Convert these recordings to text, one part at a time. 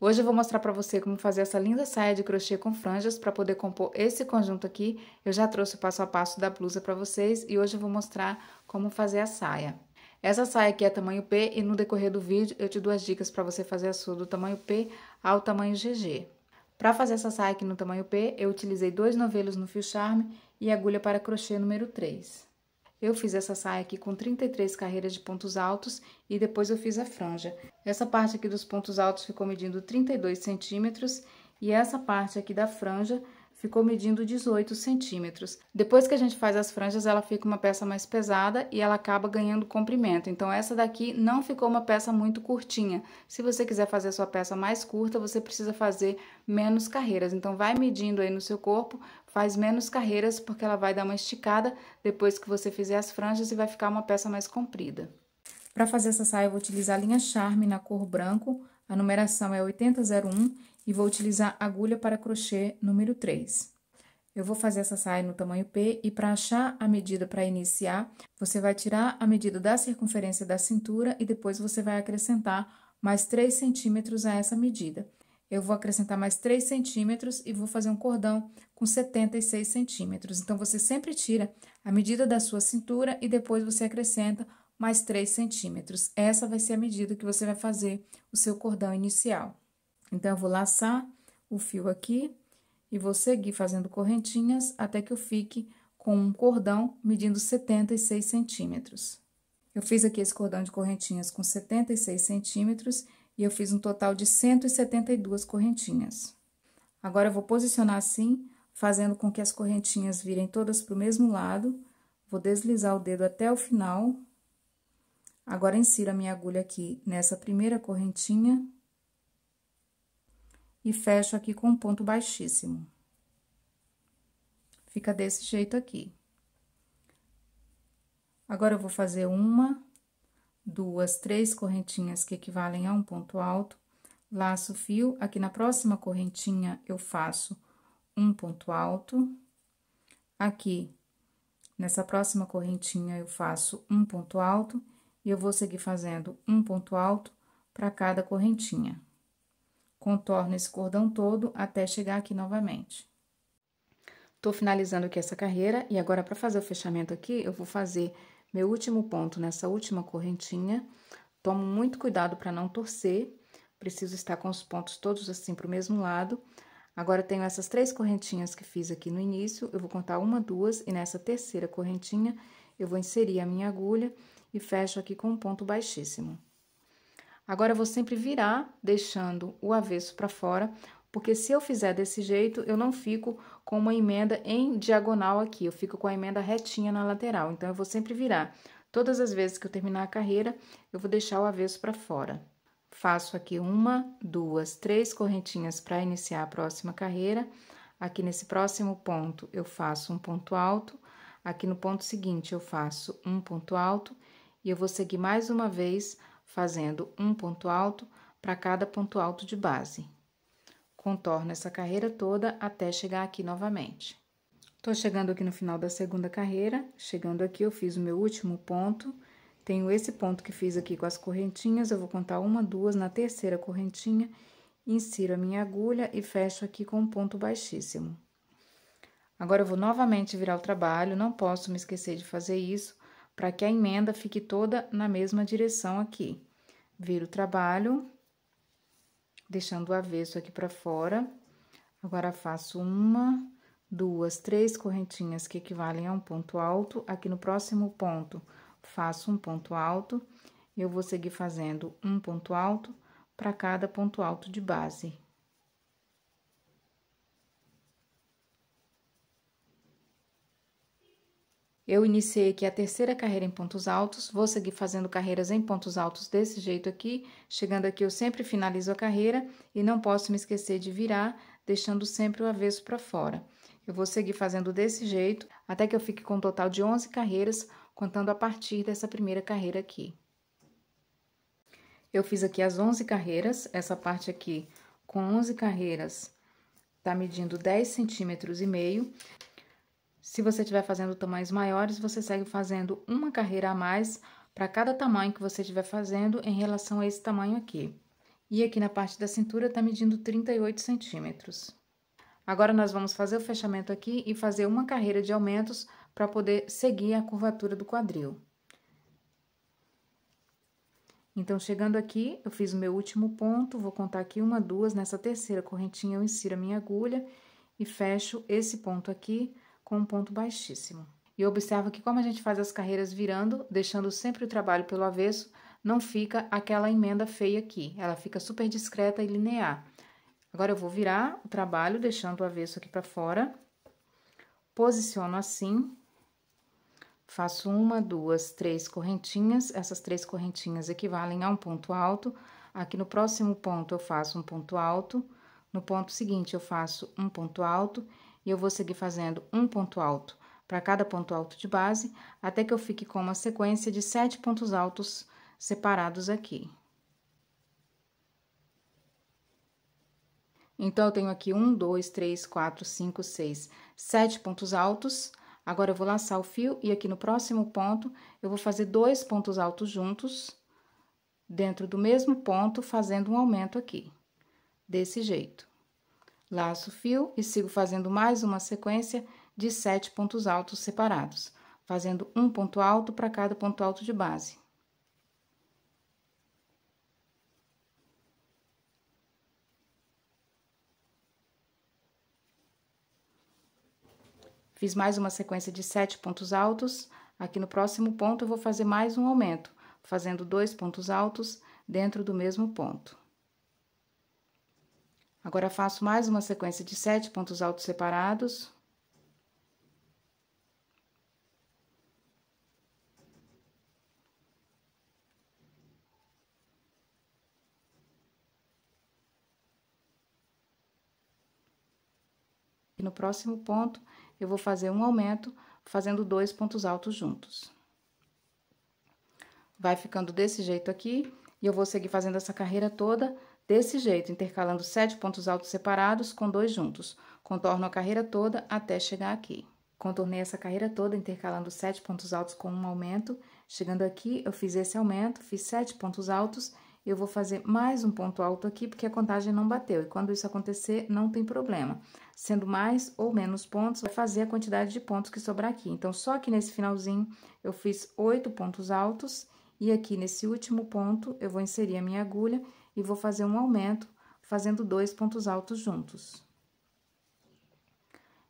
Hoje eu vou mostrar para você como fazer essa linda saia de crochê com franjas para poder compor esse conjunto aqui. Eu já trouxe o passo a passo da blusa para vocês e hoje eu vou mostrar como fazer a saia. Essa saia aqui é tamanho P e no decorrer do vídeo eu te dou as dicas para você fazer a sua do tamanho P ao tamanho GG. Para fazer essa saia aqui no tamanho P, eu utilizei dois novelos no fio charme e agulha para crochê número 3. Eu fiz essa saia aqui com 33 carreiras de pontos altos e depois eu fiz a franja. Essa parte aqui dos pontos altos ficou medindo 32 centímetros e essa parte aqui da franja ficou medindo 18 centímetros. Depois que a gente faz as franjas, ela fica uma peça mais pesada e ela acaba ganhando comprimento. Então, essa daqui não ficou uma peça muito curtinha. Se você quiser fazer a sua peça mais curta, você precisa fazer menos carreiras. Então, vai medindo aí no seu corpo, faz menos carreiras, porque ela vai dar uma esticada depois que você fizer as franjas e vai ficar uma peça mais comprida. Para fazer essa saia, eu vou utilizar a linha Charme na cor branco, a numeração é 8001 e vou utilizar agulha para crochê número 3. Eu vou fazer essa saia no tamanho P e para achar a medida para iniciar, você vai tirar a medida da circunferência da cintura e depois você vai acrescentar mais 3 centímetros a essa medida. Eu vou acrescentar mais 3 centímetros e vou fazer um cordão com 76 centímetros. Então, você sempre tira a medida da sua cintura e depois você acrescenta mais 3 centímetros. Essa vai ser a medida que você vai fazer o seu cordão inicial. Então, eu vou laçar o fio aqui e vou seguir fazendo correntinhas até que eu fique com um cordão medindo 76 centímetros. Eu fiz aqui esse cordão de correntinhas com 76 centímetros e eu fiz um total de 172 correntinhas. Agora, eu vou posicionar assim, fazendo com que as correntinhas virem todas para o mesmo lado. Vou deslizar o dedo até o final. Agora, insiro a minha agulha aqui nessa primeira correntinha e fecho aqui com um ponto baixíssimo. Fica desse jeito aqui. Agora, eu vou fazer uma, duas, três correntinhas que equivalem a um ponto alto, laço fio, aqui na próxima correntinha eu faço um ponto alto, aqui nessa próxima correntinha eu faço um ponto alto, e eu vou seguir fazendo um ponto alto para cada correntinha. Contorno esse cordão todo até chegar aqui novamente. Tô finalizando aqui essa carreira e agora para fazer o fechamento aqui, eu vou fazer meu último ponto nessa última correntinha. Tomo muito cuidado para não torcer, preciso estar com os pontos todos assim para o mesmo lado. Agora, tenho essas três correntinhas que fiz aqui no início, eu vou contar uma, duas, e nessa terceira correntinha, eu vou inserir a minha agulha e fecho aqui com um ponto baixíssimo. Agora eu vou sempre virar deixando o avesso para fora, porque se eu fizer desse jeito, eu não fico com uma emenda em diagonal aqui, eu fico com a emenda retinha na lateral. Então, eu vou sempre virar. Todas as vezes que eu terminar a carreira, eu vou deixar o avesso para fora. Faço aqui uma, duas, três correntinhas para iniciar a próxima carreira. Aqui nesse próximo ponto, eu faço um ponto alto. Aqui no ponto seguinte, eu faço um ponto alto. E eu vou seguir mais uma vez fazendo um ponto alto para cada ponto alto de base. Contorno essa carreira toda até chegar aqui novamente. Tô chegando aqui no final da segunda carreira, chegando aqui eu fiz o meu último ponto, tenho esse ponto que fiz aqui com as correntinhas, eu vou contar uma, duas, na terceira correntinha, insiro a minha agulha e fecho aqui com um ponto baixíssimo. Agora, eu vou novamente virar o trabalho, não posso me esquecer de fazer isso, para que a emenda fique toda na mesma direção aqui. Viro o trabalho, deixando o avesso aqui para fora. Agora, faço uma, duas, três correntinhas que equivalem a um ponto alto. Aqui no próximo ponto, faço um ponto alto. Eu vou seguir fazendo um ponto alto para cada ponto alto de base. Eu iniciei aqui a terceira carreira em pontos altos, vou seguir fazendo carreiras em pontos altos desse jeito aqui. Chegando aqui, eu sempre finalizo a carreira e não posso me esquecer de virar, deixando sempre o avesso para fora. Eu vou seguir fazendo desse jeito até que eu fique com um total de 11 carreiras, contando a partir dessa primeira carreira aqui. Eu fiz aqui as 11 carreiras, essa parte aqui com 11 carreiras tá medindo 10 centímetros e meio. Se você estiver fazendo tamanhos maiores, você segue fazendo uma carreira a mais para cada tamanho que você estiver fazendo em relação a esse tamanho aqui. E aqui na parte da cintura está medindo 38 centímetros. Agora, nós vamos fazer o fechamento aqui e fazer uma carreira de aumentos para poder seguir a curvatura do quadril. Então, chegando aqui, eu fiz o meu último ponto, vou contar aqui uma, duas, nessa terceira correntinha eu insiro a minha agulha e fecho esse ponto aqui com um ponto baixíssimo. E observa que, como a gente faz as carreiras virando, deixando sempre o trabalho pelo avesso, não fica aquela emenda feia aqui, ela fica super discreta e linear. Agora eu vou virar o trabalho, deixando o avesso aqui para fora, posiciono assim, faço uma, duas, três correntinhas, essas três correntinhas equivalem a um ponto alto, aqui no próximo ponto eu faço um ponto alto, no ponto seguinte eu faço um ponto alto e eu vou seguir fazendo um ponto alto para cada ponto alto de base, até que eu fique com uma sequência de sete pontos altos separados aqui. Então, eu tenho aqui um, dois, três, quatro, cinco, seis, sete pontos altos. Agora, eu vou laçar o fio e aqui no próximo ponto, eu vou fazer dois pontos altos juntos, dentro do mesmo ponto, fazendo um aumento aqui, desse jeito. Laço o fio e sigo fazendo mais uma sequência de sete pontos altos separados, fazendo um ponto alto para cada ponto alto de base. Fiz mais uma sequência de sete pontos altos. Aqui no próximo ponto, eu vou fazer mais um aumento, fazendo dois pontos altos dentro do mesmo ponto. Agora faço mais uma sequência de sete pontos altos separados. E no próximo ponto, eu vou fazer um aumento fazendo dois pontos altos juntos. Vai ficando desse jeito aqui, e eu vou seguir fazendo essa carreira toda Desse jeito, intercalando sete pontos altos separados com dois juntos. Contorno a carreira toda até chegar aqui. Contornei essa carreira toda intercalando sete pontos altos com um aumento. Chegando aqui, eu fiz esse aumento, fiz sete pontos altos eu vou fazer mais um ponto alto aqui, porque a contagem não bateu. E quando isso acontecer, não tem problema. Sendo mais ou menos pontos, vai fazer a quantidade de pontos que sobrar aqui. Então, só aqui nesse finalzinho, eu fiz oito pontos altos. E aqui nesse último ponto, eu vou inserir a minha agulha e vou fazer um aumento fazendo dois pontos altos juntos.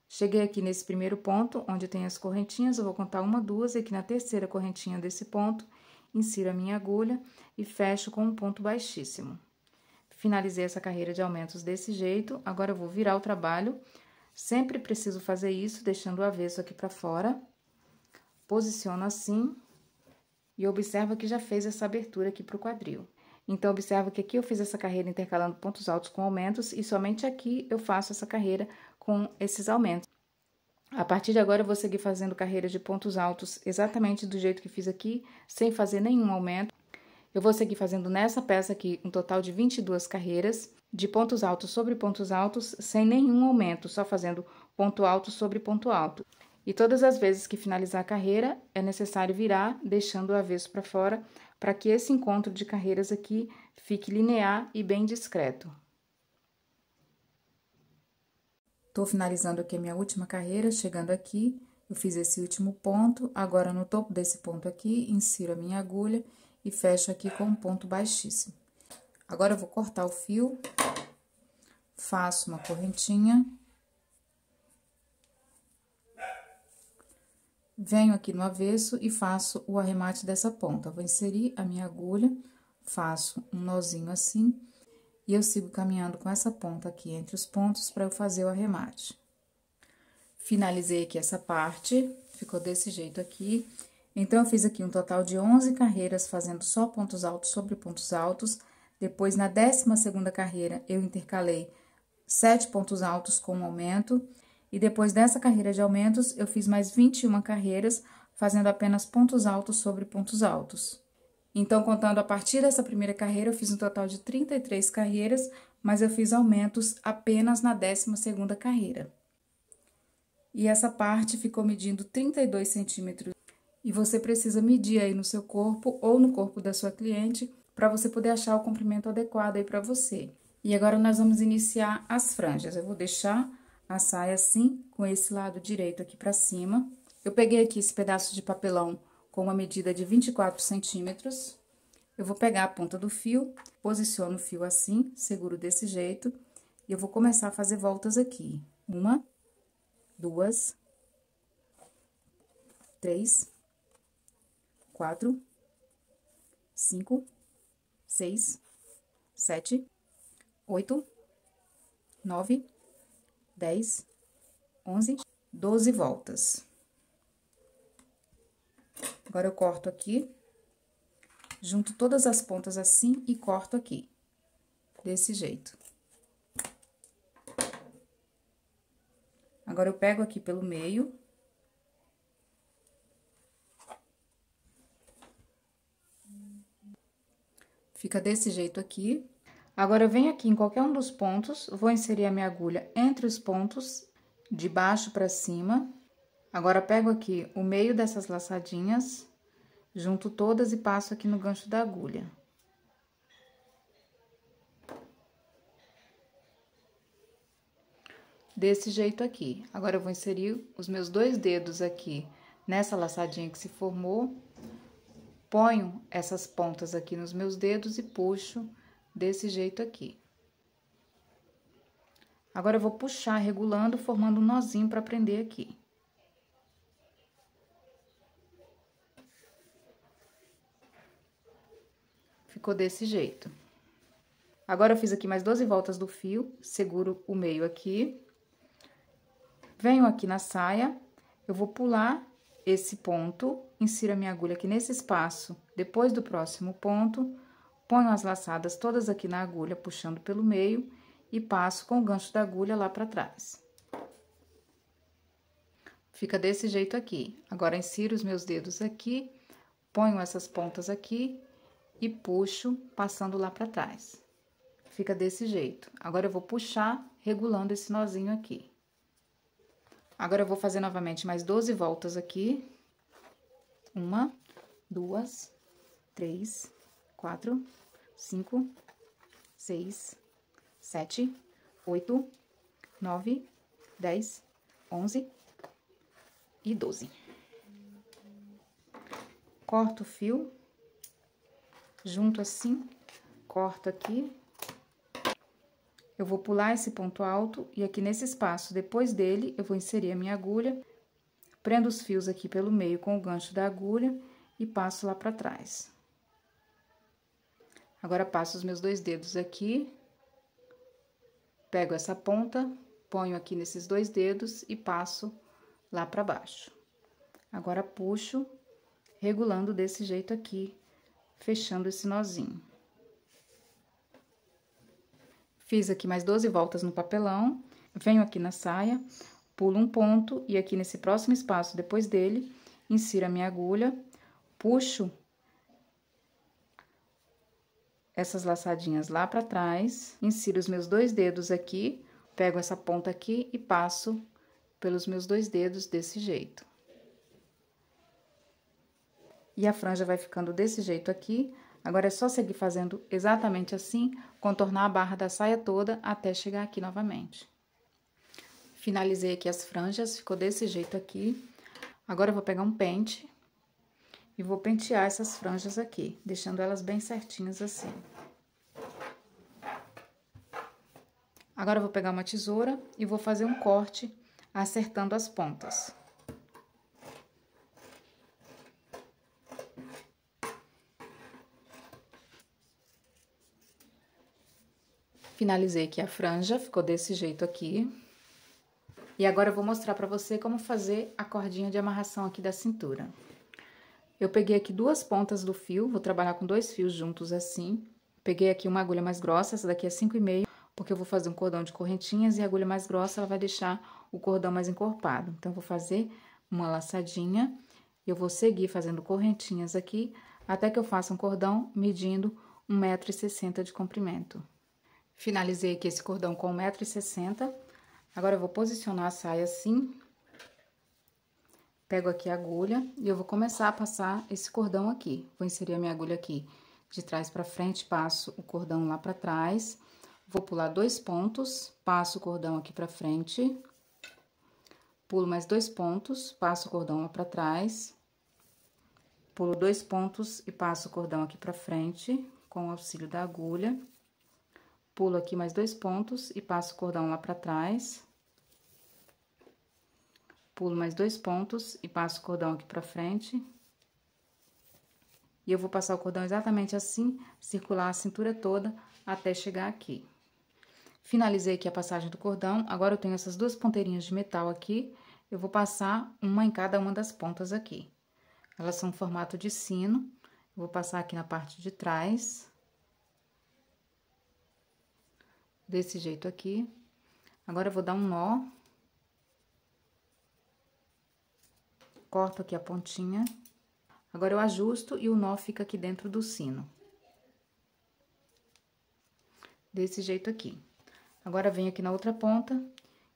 Cheguei aqui nesse primeiro ponto, onde tem as correntinhas, eu vou contar uma, duas, e aqui na terceira correntinha desse ponto, insiro a minha agulha e fecho com um ponto baixíssimo. Finalizei essa carreira de aumentos desse jeito, agora eu vou virar o trabalho, sempre preciso fazer isso, deixando o avesso aqui para fora. Posiciono assim, e observa que já fez essa abertura aqui para o quadril. Então, observa que aqui eu fiz essa carreira intercalando pontos altos com aumentos e somente aqui eu faço essa carreira com esses aumentos. A partir de agora, eu vou seguir fazendo carreiras de pontos altos exatamente do jeito que fiz aqui, sem fazer nenhum aumento. Eu vou seguir fazendo nessa peça aqui um total de 22 carreiras de pontos altos sobre pontos altos, sem nenhum aumento, só fazendo ponto alto sobre ponto alto. E todas as vezes que finalizar a carreira, é necessário virar, deixando o avesso para fora, para que esse encontro de carreiras aqui fique linear e bem discreto. Estou finalizando aqui a minha última carreira, chegando aqui, eu fiz esse último ponto, agora no topo desse ponto aqui, insiro a minha agulha e fecho aqui com um ponto baixíssimo. Agora, eu vou cortar o fio, faço uma correntinha venho aqui no avesso e faço o arremate dessa ponta. Vou inserir a minha agulha, faço um nozinho assim, e eu sigo caminhando com essa ponta aqui entre os pontos para eu fazer o arremate. Finalizei aqui essa parte, ficou desse jeito aqui. Então, eu fiz aqui um total de 11 carreiras fazendo só pontos altos sobre pontos altos. Depois, na 12 segunda carreira, eu intercalei 7 pontos altos com um aumento. E depois dessa carreira de aumentos, eu fiz mais 21 carreiras, fazendo apenas pontos altos sobre pontos altos. Então, contando a partir dessa primeira carreira, eu fiz um total de 33 carreiras, mas eu fiz aumentos apenas na 12 carreira. E essa parte ficou medindo 32 centímetros. E você precisa medir aí no seu corpo ou no corpo da sua cliente para você poder achar o comprimento adequado aí para você. E agora nós vamos iniciar as franjas. Eu vou deixar a saia assim, com esse lado direito aqui pra cima. Eu peguei aqui esse pedaço de papelão com uma medida de 24 centímetros. Eu vou pegar a ponta do fio, posiciono o fio assim, seguro desse jeito, e eu vou começar a fazer voltas aqui. Uma, duas, três, quatro, cinco, seis, sete, oito, nove, 10, 11, 12 voltas. Agora, eu corto aqui, junto todas as pontas assim e corto aqui, desse jeito. Agora, eu pego aqui pelo meio. Fica desse jeito aqui. Agora eu venho aqui em qualquer um dos pontos, vou inserir a minha agulha entre os pontos, de baixo para cima. Agora pego aqui o meio dessas laçadinhas, junto todas e passo aqui no gancho da agulha. Desse jeito aqui. Agora eu vou inserir os meus dois dedos aqui nessa laçadinha que se formou, ponho essas pontas aqui nos meus dedos e puxo desse jeito aqui. Agora, eu vou puxar regulando, formando um nozinho para prender aqui. Ficou desse jeito. Agora, eu fiz aqui mais 12 voltas do fio, seguro o meio aqui. Venho aqui na saia, eu vou pular esse ponto, insiro a minha agulha aqui nesse espaço, depois do próximo ponto Ponho as laçadas todas aqui na agulha, puxando pelo meio, e passo com o gancho da agulha lá para trás. Fica desse jeito aqui. Agora, insiro os meus dedos aqui, ponho essas pontas aqui e puxo, passando lá para trás. Fica desse jeito. Agora, eu vou puxar, regulando esse nozinho aqui. Agora, eu vou fazer novamente mais 12 voltas aqui. Uma, duas, três, quatro, cinco, seis, sete, oito, nove, dez, onze e doze. Corto o fio, junto assim, corto aqui. Eu vou pular esse ponto alto e aqui nesse espaço, depois dele, eu vou inserir a minha agulha. Prendo os fios aqui pelo meio com o gancho da agulha e passo lá para trás. Agora passo os meus dois dedos aqui, pego essa ponta, ponho aqui nesses dois dedos e passo lá para baixo. Agora puxo, regulando desse jeito aqui, fechando esse nozinho. Fiz aqui mais 12 voltas no papelão, venho aqui na saia, pulo um ponto e aqui nesse próximo espaço depois dele, insiro a minha agulha, puxo essas laçadinhas lá para trás, insiro os meus dois dedos aqui, pego essa ponta aqui e passo pelos meus dois dedos desse jeito. E a franja vai ficando desse jeito aqui. Agora, é só seguir fazendo exatamente assim, contornar a barra da saia toda até chegar aqui novamente. Finalizei aqui as franjas, ficou desse jeito aqui. Agora, eu vou pegar um pente e vou pentear essas franjas aqui, deixando elas bem certinhas assim. Agora, eu vou pegar uma tesoura e vou fazer um corte acertando as pontas. Finalizei aqui a franja, ficou desse jeito aqui. E agora eu vou mostrar para você como fazer a cordinha de amarração aqui da cintura. Eu peguei aqui duas pontas do fio, vou trabalhar com dois fios juntos assim. Peguei aqui uma agulha mais grossa, essa daqui é 5,5, porque eu vou fazer um cordão de correntinhas e a agulha mais grossa ela vai deixar o cordão mais encorpado. Então, eu vou fazer uma laçadinha, eu vou seguir fazendo correntinhas aqui, até que eu faça um cordão medindo 1,60m de comprimento. Finalizei aqui esse cordão com 1,60m. Agora, eu vou posicionar a saia assim, Pego aqui a agulha e eu vou começar a passar esse cordão aqui. Vou inserir a minha agulha aqui de trás para frente, passo o cordão lá para trás. Vou pular dois pontos, passo o cordão aqui para frente. Pulo mais dois pontos, passo o cordão lá para trás. Pulo dois pontos e passo o cordão aqui para frente, com o auxílio da agulha. Pulo aqui mais dois pontos e passo o cordão lá para trás pulo mais dois pontos e passo o cordão aqui pra frente. E eu vou passar o cordão exatamente assim, circular a cintura toda até chegar aqui. Finalizei aqui a passagem do cordão, agora eu tenho essas duas ponteirinhas de metal aqui, eu vou passar uma em cada uma das pontas aqui. Elas são formato de sino, eu vou passar aqui na parte de trás. Desse jeito aqui. Agora, eu vou dar um nó corto aqui a pontinha. Agora, eu ajusto e o nó fica aqui dentro do sino. Desse jeito aqui. Agora, venho aqui na outra ponta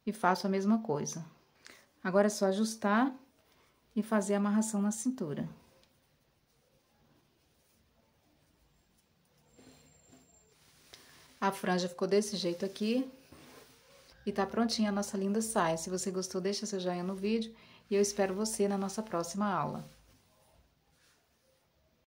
e faço a mesma coisa. Agora, é só ajustar e fazer a amarração na cintura. A franja ficou desse jeito aqui. E tá prontinha a nossa linda saia. Se você gostou, deixa seu joinha no vídeo e eu espero você na nossa próxima aula.